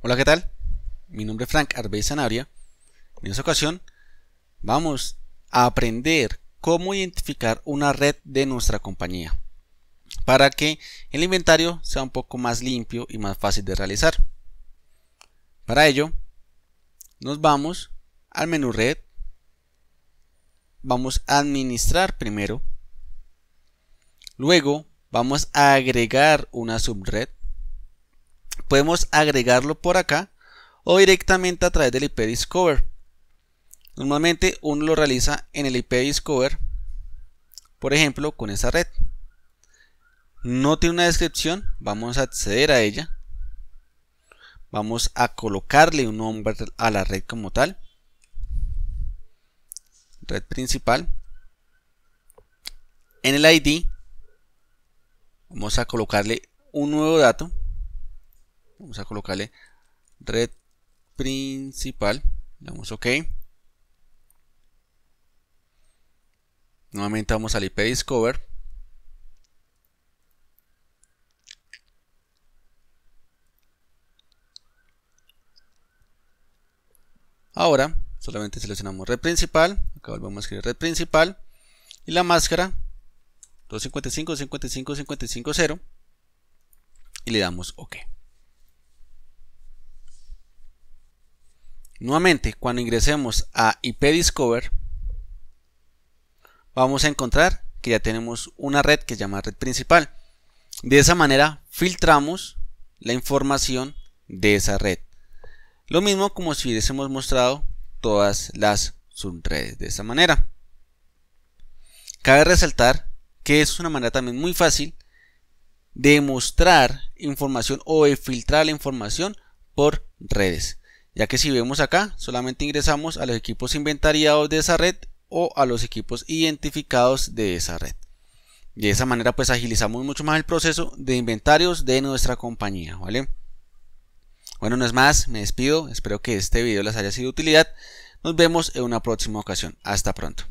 Hola, ¿qué tal? Mi nombre es Frank Arbey Sanabria. En esta ocasión vamos a aprender cómo identificar una red de nuestra compañía para que el inventario sea un poco más limpio y más fácil de realizar. Para ello, nos vamos al menú red, vamos a administrar primero, luego vamos a agregar una subred, podemos agregarlo por acá o directamente a través del IP Discover. Normalmente uno lo realiza en el IP Discover, por ejemplo, con esa red. No tiene una descripción, vamos a acceder a ella. Vamos a colocarle un nombre a la red como tal. Red principal. En el ID vamos a colocarle un nuevo dato vamos a colocarle red principal, le damos OK. Nuevamente vamos al IP Discover. Ahora solamente seleccionamos red principal, acá volvemos a escribir red principal y la máscara 255 55 55 0 y le damos OK. Nuevamente, cuando ingresemos a IP Discover, vamos a encontrar que ya tenemos una red que se llama red principal. De esa manera filtramos la información de esa red. Lo mismo como si hubiésemos mostrado todas las subredes de esa manera. Cabe resaltar que es una manera también muy fácil de mostrar información o de filtrar la información por redes ya que si vemos acá solamente ingresamos a los equipos inventariados de esa red o a los equipos identificados de esa red. De esa manera pues agilizamos mucho más el proceso de inventarios de nuestra compañía, ¿vale? Bueno, no es más, me despido, espero que este video les haya sido de utilidad. Nos vemos en una próxima ocasión. Hasta pronto.